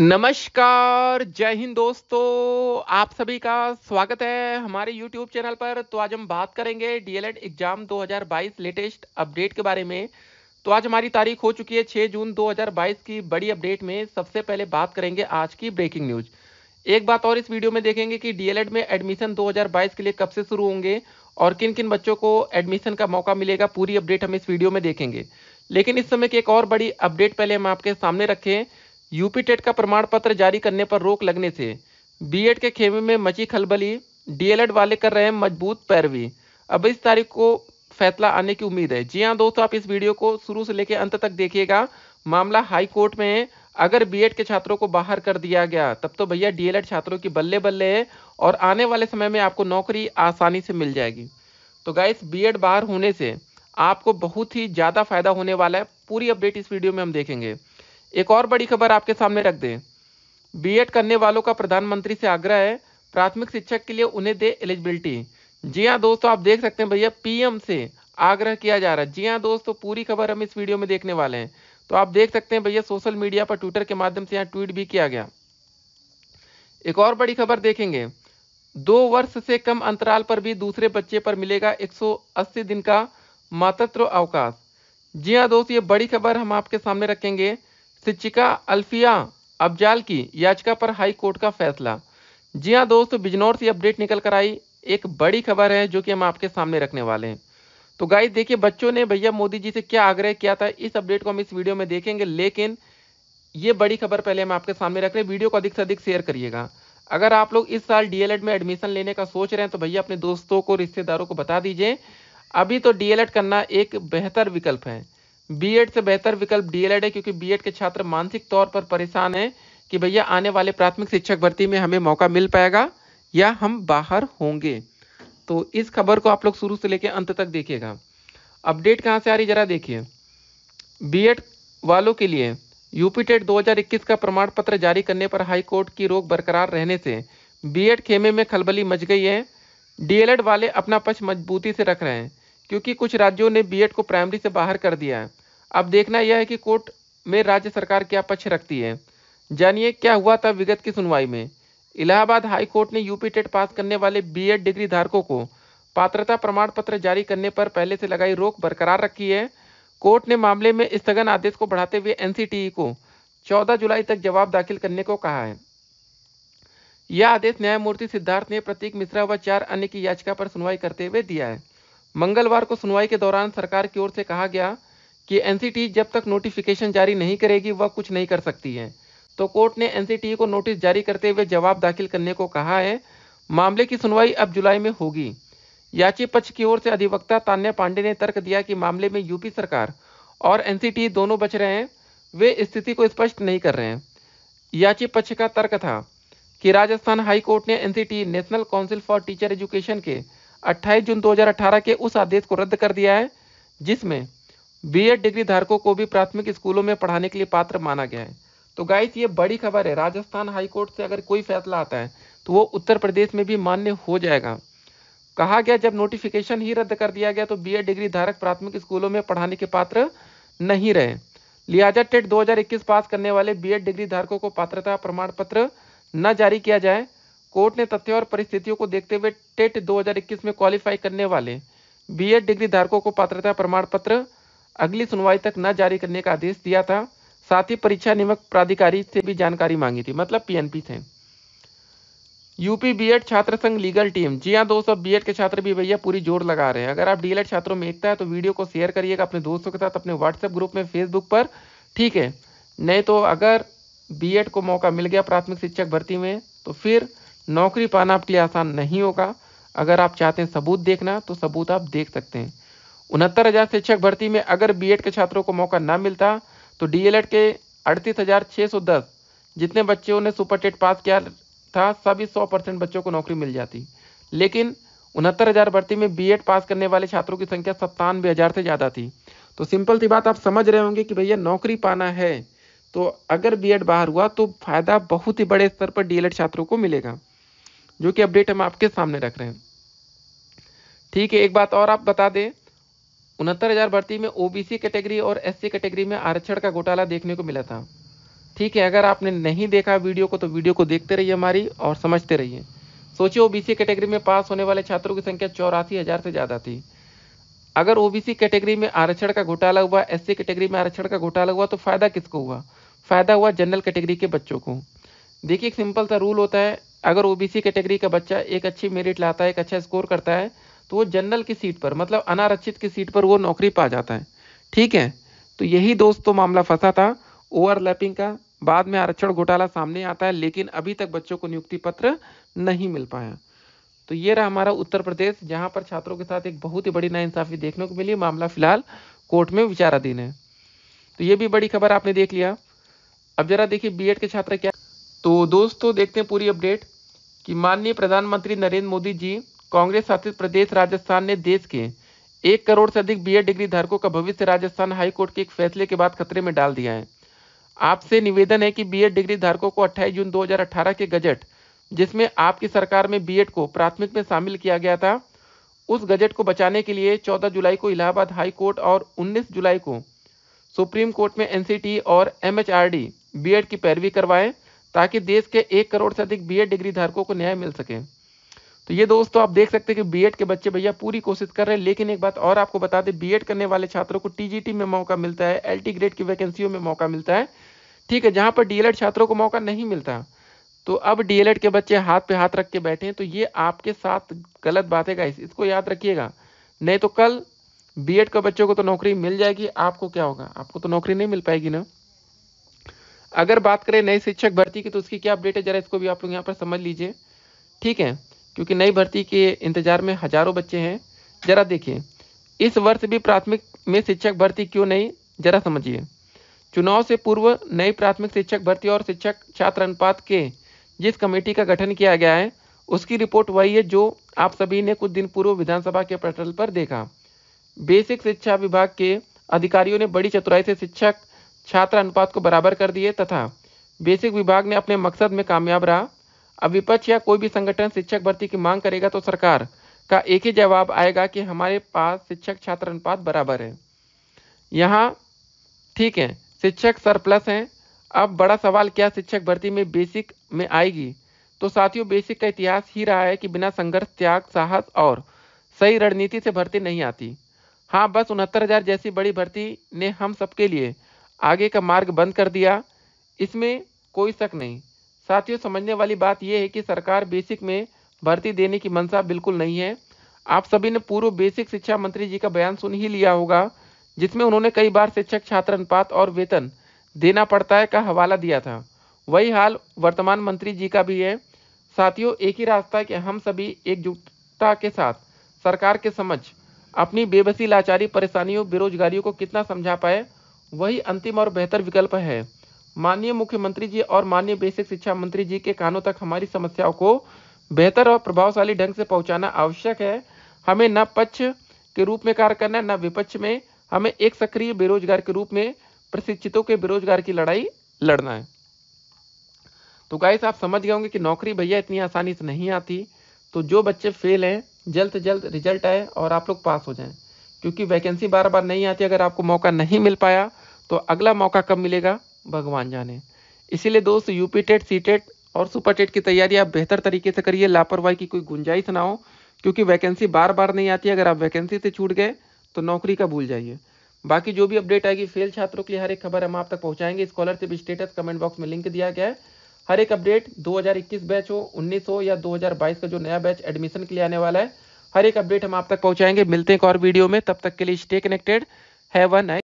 नमस्कार जय हिंद दोस्तों आप सभी का स्वागत है हमारे YouTube चैनल पर तो आज हम बात करेंगे डीएलएड एग्जाम 2022 लेटेस्ट अपडेट के बारे में तो आज हमारी तारीख हो चुकी है 6 जून 2022 की बड़ी अपडेट में सबसे पहले बात करेंगे आज की ब्रेकिंग न्यूज एक बात और इस वीडियो में देखेंगे कि डीएलएड में एडमिशन 2022 के लिए कब से शुरू होंगे और किन किन बच्चों को एडमिशन का मौका मिलेगा पूरी अपडेट हम इस वीडियो में देखेंगे लेकिन इस समय की एक और बड़ी अपडेट पहले हम आपके सामने रखें यूपी टेट का प्रमाण पत्र जारी करने पर रोक लगने से बीएड के खेमे में मची खलबली डीएलएड वाले कर रहे हैं मजबूत पैरवी अब इस तारीख को फैसला आने की उम्मीद है जी हाँ दोस्तों आप इस वीडियो को शुरू से लेकर अंत तक देखिएगा मामला हाई कोर्ट में है अगर बीएड के छात्रों को बाहर कर दिया गया तब तो भैया डीएलएड छात्रों की बल्ले बल्ले है और आने वाले समय में आपको नौकरी आसानी से मिल जाएगी तो गाइस बीएड बाहर होने से आपको बहुत ही ज़्यादा फायदा होने वाला है पूरी अपडेट इस वीडियो में हम देखेंगे एक और बड़ी खबर आपके सामने रख दें बीएड करने वालों का प्रधानमंत्री से आग्रह है प्राथमिक शिक्षक के लिए उन्हें दे एलिजिबिलिटी जी हाँ दोस्तों आप देख सकते हैं भैया पीएम से आग्रह किया जा रहा है जी हाँ दोस्तों पूरी खबर हम इस वीडियो में देखने वाले हैं तो आप देख सकते हैं भैया सोशल मीडिया पर ट्विटर के माध्यम से यहाँ ट्वीट भी किया गया एक और बड़ी खबर देखेंगे दो वर्ष से कम अंतराल पर भी दूसरे बच्चे पर मिलेगा 180 दिन का मातृत्व अवकाश जी हाँ दोस्त ये बड़ी खबर हम आपके सामने रखेंगे शिक्षिका अल्फिया अफजाल की याचिका पर हाई कोर्ट का फैसला जी हाँ दोस्तों बिजनौर से अपडेट निकल कर आई एक बड़ी खबर है जो कि हम आपके सामने रखने वाले हैं तो गाइस देखिए बच्चों ने भैया मोदी जी से क्या आग्रह किया था इस अपडेट को हम इस वीडियो में देखेंगे लेकिन ये बड़ी खबर पहले हम आपके सामने रख रहे हैं वीडियो को अधिक से अधिक शेयर करिएगा अगर आप लोग इस साल डीएलएड में एडमिशन लेने का सोच रहे हैं तो भैया अपने दोस्तों को रिश्तेदारों को बता दीजिए अभी तो डीएलएड करना एक बेहतर विकल्प है बीएड से बेहतर विकल्प डीएलएड है क्योंकि बीएड के छात्र मानसिक तौर पर परेशान हैं कि भैया आने वाले प्राथमिक शिक्षक भर्ती में हमें मौका मिल पाएगा या हम बाहर होंगे तो इस खबर को आप लोग शुरू से लेकर अंत तक देखिएगा अपडेट कहाँ से आ रही जरा देखिए बी वालों के लिए यूपी टेट 2021 का प्रमाण पत्र जारी करने पर हाई कोर्ट की रोक बरकरार रहने से बीएड खेमे में खलबली मच गई है डीएलएड वाले अपना पक्ष मजबूती से रख रहे हैं क्योंकि कुछ राज्यों ने बीएड को प्राइमरी से बाहर कर दिया है अब देखना यह है कि कोर्ट में राज्य सरकार क्या पक्ष रखती है जानिए क्या हुआ था विगत की सुनवाई में इलाहाबाद हाई कोर्ट ने यूपी टेट पास करने वाले बीएड डिग्री धारकों को पात्रता प्रमाण पत्र जारी करने पर पहले से लगाई रोक बरकरार रखी है कोर्ट ने मामले में स्थगन आदेश को बढ़ाते हुए एनसीटीई e को 14 जुलाई तक जवाब दाखिल करने को कहा है यह आदेश न्यायमूर्ति सिद्धार्थ ने प्रतीक मिश्रा व चार अन्य की याचिका पर सुनवाई करते हुए दिया है मंगलवार को सुनवाई के दौरान सरकार की ओर से कहा गया कि एनसीटी जब तक नोटिफिकेशन जारी नहीं करेगी वह कुछ नहीं कर सकती है तो कोर्ट ने एनसीटी को नोटिस जारी करते हुए जवाब दाखिल करने को कहा है मामले की सुनवाई अब जुलाई में होगी याची पक्ष की ओर से अधिवक्ता तान्या पांडे ने तर्क दिया कि मामले में यूपी सरकार और एनसीटी दोनों बच रहे हैं वे स्थिति को स्पष्ट नहीं कर रहे हैं याची पक्ष का तर्क था कि राजस्थान हाई कोर्ट ने NCT National Council for Teacher Education के 28 जून 2018 के उस आदेश को रद्द कर दिया है जिसमें बीएड डिग्री धारकों को भी प्राथमिक स्कूलों में पढ़ाने के लिए पात्र माना गया है तो गाइस ये बड़ी खबर है राजस्थान हाईकोर्ट से अगर कोई फैसला आता है तो वो उत्तर प्रदेश में भी मान्य हो जाएगा कहा गया जब नोटिफिकेशन ही रद्द कर दिया गया तो एड डिग्री धारक प्राथमिक स्कूलों में पढ़ाने के पात्र नहीं रहे लिहाजा टेट 2021 पास करने वाले बी डिग्री धारकों को पात्रता प्रमाण पत्र न जारी किया जाए कोर्ट ने तथ्य और परिस्थितियों को देखते हुए टेट 2021 में क्वालिफाई करने वाले बी डिग्री धारकों को पात्रता प्रमाण पत्र अगली सुनवाई तक न जारी करने का आदेश दिया था साथ ही परीक्षा निमक प्राधिकारी से भी जानकारी मांगी थी मतलब पीएनपी से यूपी बीएड छात्र संघ लीगल टीम जी हाँ दोस्तों बीएड के छात्र भी भैया पूरी जोर लगा रहे हैं अगर आप डीएलएड छात्रों में एकता है तो वीडियो को शेयर करिएगा अपने दोस्तों के साथ अपने व्हाट्सएप ग्रुप में फेसबुक पर ठीक है नहीं तो अगर बीएड को मौका मिल गया प्राथमिक शिक्षक भर्ती में तो फिर नौकरी पाना आपके लिए आसान नहीं होगा अगर आप चाहते हैं सबूत देखना तो सबूत आप देख सकते हैं उनहत्तर हजार शिक्षक भर्ती में अगर बीएड के छात्रों को मौका ना मिलता तो डीएलएड के अड़तीस हजार सौ दस जितने बच्चों ने सुपर टेट पास किया था सभी सौ परसेंट बच्चों को नौकरी मिल जाती लेकिन उनहत्तर हजार भर्ती में बीएड पास करने वाले छात्रों की संख्या सत्तानवे हजार से ज़्यादा थी तो सिंपल सी बात आप समझ रहे होंगे कि भैया नौकरी पाना है तो अगर बीएड बाहर हुआ तो फायदा बहुत ही बड़े स्तर पर डीएलएड छात्रों को मिलेगा जो कि अपडेट हम आपके सामने रख रहे हैं ठीक है एक बात और आप बता दें उनहत्तर हजार भर्ती में ओबीसी कैटेगरी और एससी कैटेगरी में आरक्षण का घोटाला देखने को मिला था ठीक है अगर आपने नहीं देखा वीडियो को तो वीडियो को देखते रहिए हमारी और समझते रहिए सोचिए ओबीसी कैटेगरी में पास होने वाले छात्रों की संख्या चौरासी हजार से ज्यादा थी अगर ओबीसी कैटेगरी में आरक्षण का घोटाला हुआ सी कैटेगरी में आरक्षण का घोटाला हुआ तो फायदा किसको हुआ फायदा हुआ जनरल कैटेगरी के बच्चों को देखिए एक सिंपल सा रूल होता है अगर ओबीसी कैटेगरी का बच्चा एक अच्छी मेरिट लाता है एक अच्छा स्कोर करता है तो वो जनरल की सीट पर मतलब अनारक्षित की सीट पर वो नौकरी पा जाता है ठीक है तो यही दोस्तों तो मामला फंसा था ओवरलैपिंग का बाद में आरक्षण घोटाला सामने आता है लेकिन अभी तक बच्चों को नियुक्ति पत्र नहीं मिल पाया तो ये रहा हमारा उत्तर प्रदेश जहां पर छात्रों के साथ एक बहुत ही बड़ी नाइंसाफी देखने को मिली मामला फिलहाल कोर्ट में विचाराधीन है तो ये भी बड़ी खबर आपने देख लिया अब जरा देखिए बीएड के छात्र क्या तो दोस्तों देखते हैं पूरी अपडेट कि माननीय प्रधानमंत्री नरेंद्र मोदी जी कांग्रेस शासित प्रदेश राजस्थान ने देश के एक करोड़ से अधिक बी डिग्री धारकों का भविष्य राजस्थान हाईकोर्ट के एक फैसले के बाद खतरे में डाल दिया है आपसे निवेदन है कि बी डिग्री धारकों को 28 जून 2018 के गजट जिसमें आपकी सरकार में बी को प्राथमिक में शामिल किया गया था उस गजट को बचाने के लिए 14 जुलाई को इलाहाबाद हाई कोर्ट और 19 जुलाई को सुप्रीम कोर्ट में एन और एम एच की पैरवी करवाएं ताकि देश के एक करोड़ से अधिक बी डिग्री धारकों को न्याय मिल सके तो ये दोस्तों आप देख सकते हैं कि बीएड के बच्चे भैया पूरी कोशिश कर रहे हैं लेकिन एक बात और आपको बता दें बीएड करने वाले छात्रों को टीजीटी में मौका मिलता है एलटी ग्रेड की वैकेंसियों में मौका मिलता है ठीक है जहां पर डीएलएड छात्रों को मौका नहीं मिलता तो अब डीएलएड के बच्चे हाथ पे हाथ रख के बैठे हैं तो ये आपके साथ गलत बात है गाइस इसको याद रखिएगा नहीं तो कल बी के बच्चों को तो नौकरी मिल जाएगी आपको क्या होगा आपको तो नौकरी नहीं मिल पाएगी ना अगर बात करें नए शिक्षक भर्ती की तो उसकी क्या अपडेट है जरा इसको भी आप लोग यहाँ पर समझ लीजिए ठीक है क्योंकि नई भर्ती के इंतजार में हजारों बच्चे हैं जरा देखिए इस वर्ष भी प्राथमिक में शिक्षक भर्ती क्यों नहीं जरा समझिए चुनाव से पूर्व नई प्राथमिक शिक्षक भर्ती और शिक्षक छात्र अनुपात के जिस कमेटी का गठन किया गया है उसकी रिपोर्ट वही है जो आप सभी ने कुछ दिन पूर्व विधानसभा के पटल पर देखा बेसिक शिक्षा विभाग के अधिकारियों ने बड़ी चतुराई से शिक्षक छात्र अनुपात को बराबर कर दिए तथा बेसिक विभाग ने अपने मकसद में कामयाब रहा अब विपक्ष या कोई भी संगठन शिक्षक भर्ती की मांग करेगा तो सरकार का एक ही जवाब आएगा कि हमारे पास शिक्षक छात्र अनुपात बराबर है यहाँ ठीक है शिक्षक सरप्लस हैं अब बड़ा सवाल क्या शिक्षक भर्ती में बेसिक में आएगी तो साथियों बेसिक का इतिहास ही रहा है कि बिना संघर्ष त्याग साहस और सही रणनीति से भर्ती नहीं आती हाँ बस उनहत्तर हजार जैसी बड़ी भर्ती ने हम सबके लिए आगे का मार्ग बंद कर दिया इसमें कोई शक नहीं साथियों समझने वाली बात यह है कि सरकार बेसिक में भर्ती देने की मंशा बिल्कुल नहीं है आप सभी ने पूर्व बेसिक शिक्षा मंत्री जी का बयान सुन ही लिया होगा जिसमें उन्होंने कई बार शिक्षक छात्र अनुपात और वेतन देना पड़ता है का हवाला दिया था वही हाल वर्तमान मंत्री जी का भी है साथियों एक ही रास्ता है कि हम सभी एकजुटता के साथ सरकार के समझ अपनी बेबसी लाचारी परेशानियों बेरोजगारियों को कितना समझा पाए वही अंतिम और बेहतर विकल्प है माननीय मुख्यमंत्री जी और माननीय बेसिक शिक्षा मंत्री जी के कानों तक हमारी समस्याओं को बेहतर और प्रभावशाली ढंग से पहुंचाना आवश्यक है हमें न पक्ष के रूप में कार्य करना है न विपक्ष में हमें एक सक्रिय बेरोजगार के रूप में प्रशिक्षितों के बेरोजगार की लड़ाई लड़ना है तो गाइस आप समझ गए होंगे कि नौकरी भैया इतनी आसानी से नहीं आती तो जो बच्चे फेल हैं जल्द से जल्द रिजल्ट आए और आप लोग पास हो जाएं क्योंकि वैकेंसी बार बार नहीं आती अगर आपको मौका नहीं मिल पाया तो अगला मौका कब मिलेगा भगवान जाने इसीलिए दोस्त यूपी टेट सी टेट और सुपर टेट की तैयारी आप बेहतर तरीके से करिए लापरवाही की कोई गुंजाइश ना हो क्योंकि वैकेंसी बार बार नहीं आती अगर आप वैकेंसी से छूट गए तो नौकरी का भूल जाइए बाकी जो भी अपडेट आएगी फेल छात्रों के लिए हर एक खबर हम आप तक पहुंचाएंगे स्कॉलरशिप स्टेटस कमेंट बॉक्स में लिंक दिया गया है हर एक अपडेट 2021 बैच हो 1900 हो या 2022 का जो नया बैच एडमिशन के लिए आने वाला है हर एक अपडेट हम आप तक पहुंचाएंगे मिलते हैं एक और वीडियो में तब तक के लिए स्टे कनेक्टेड वन अ